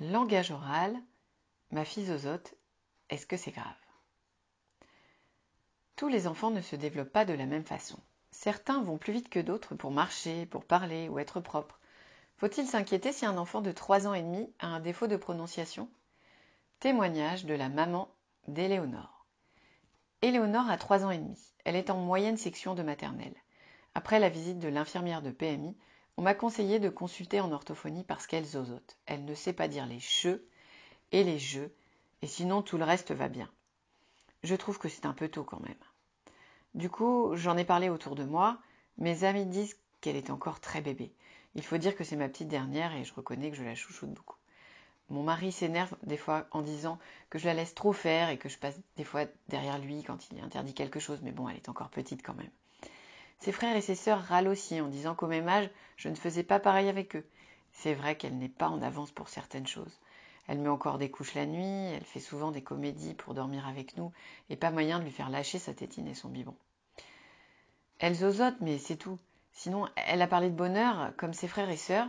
Langage oral, ma physozote, est-ce que c'est grave Tous les enfants ne se développent pas de la même façon. Certains vont plus vite que d'autres pour marcher, pour parler ou être propres. Faut-il s'inquiéter si un enfant de 3 ans et demi a un défaut de prononciation Témoignage de la maman d'Éléonore. Éléonore a 3 ans et demi. Elle est en moyenne section de maternelle. Après la visite de l'infirmière de PMI, on m'a conseillé de consulter en orthophonie parce qu'elle zozote. Elle ne sait pas dire les che et les jeux et sinon tout le reste va bien. Je trouve que c'est un peu tôt quand même. Du coup, j'en ai parlé autour de moi. Mes amis disent qu'elle est encore très bébé. Il faut dire que c'est ma petite dernière et je reconnais que je la chouchoute beaucoup. Mon mari s'énerve des fois en disant que je la laisse trop faire et que je passe des fois derrière lui quand il interdit quelque chose, mais bon, elle est encore petite quand même. Ses frères et ses sœurs râlent aussi en disant qu'au même âge, je ne faisais pas pareil avec eux. C'est vrai qu'elle n'est pas en avance pour certaines choses. Elle met encore des couches la nuit, elle fait souvent des comédies pour dormir avec nous, et pas moyen de lui faire lâcher sa tétine et son biberon. Elles zozote, mais c'est tout. Sinon, elle a parlé de bonheur, comme ses frères et sœurs,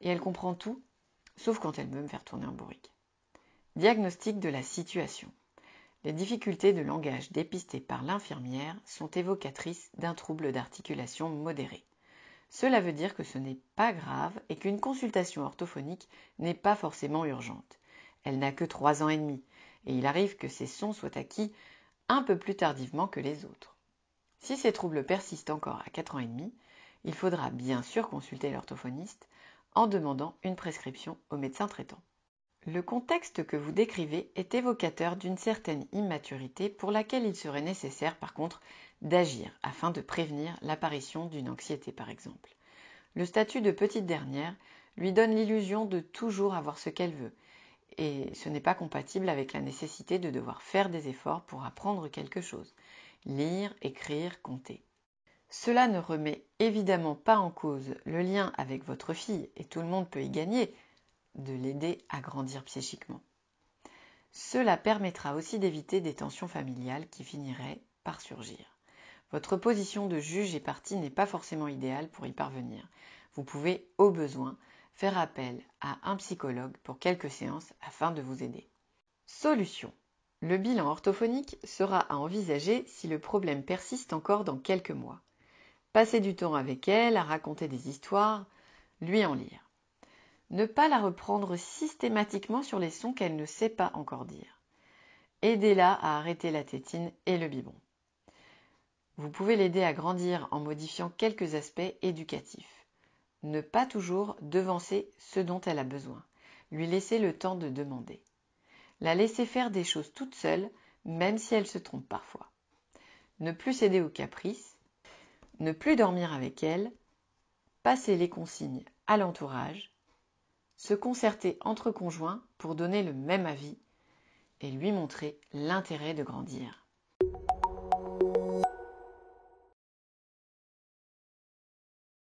et elle comprend tout, sauf quand elle veut me faire tourner en bourrique. Diagnostic de la situation. Les difficultés de langage dépistées par l'infirmière sont évocatrices d'un trouble d'articulation modéré. Cela veut dire que ce n'est pas grave et qu'une consultation orthophonique n'est pas forcément urgente. Elle n'a que trois ans et demi et il arrive que ces sons soient acquis un peu plus tardivement que les autres. Si ces troubles persistent encore à 4 ans et demi, il faudra bien sûr consulter l'orthophoniste en demandant une prescription au médecin traitant. Le contexte que vous décrivez est évocateur d'une certaine immaturité pour laquelle il serait nécessaire par contre d'agir afin de prévenir l'apparition d'une anxiété par exemple. Le statut de petite dernière lui donne l'illusion de toujours avoir ce qu'elle veut et ce n'est pas compatible avec la nécessité de devoir faire des efforts pour apprendre quelque chose. Lire, écrire, compter. Cela ne remet évidemment pas en cause le lien avec votre fille et tout le monde peut y gagner, de l'aider à grandir psychiquement. Cela permettra aussi d'éviter des tensions familiales qui finiraient par surgir. Votre position de juge et partie n'est pas forcément idéale pour y parvenir. Vous pouvez, au besoin, faire appel à un psychologue pour quelques séances afin de vous aider. Solution. Le bilan orthophonique sera à envisager si le problème persiste encore dans quelques mois. Passez du temps avec elle à raconter des histoires, lui en lire. Ne pas la reprendre systématiquement sur les sons qu'elle ne sait pas encore dire. Aidez-la à arrêter la tétine et le biberon. Vous pouvez l'aider à grandir en modifiant quelques aspects éducatifs. Ne pas toujours devancer ce dont elle a besoin. Lui laisser le temps de demander. La laisser faire des choses toute seule, même si elle se trompe parfois. Ne plus céder aux caprices. Ne plus dormir avec elle. Passer les consignes à l'entourage se concerter entre conjoints pour donner le même avis et lui montrer l'intérêt de grandir.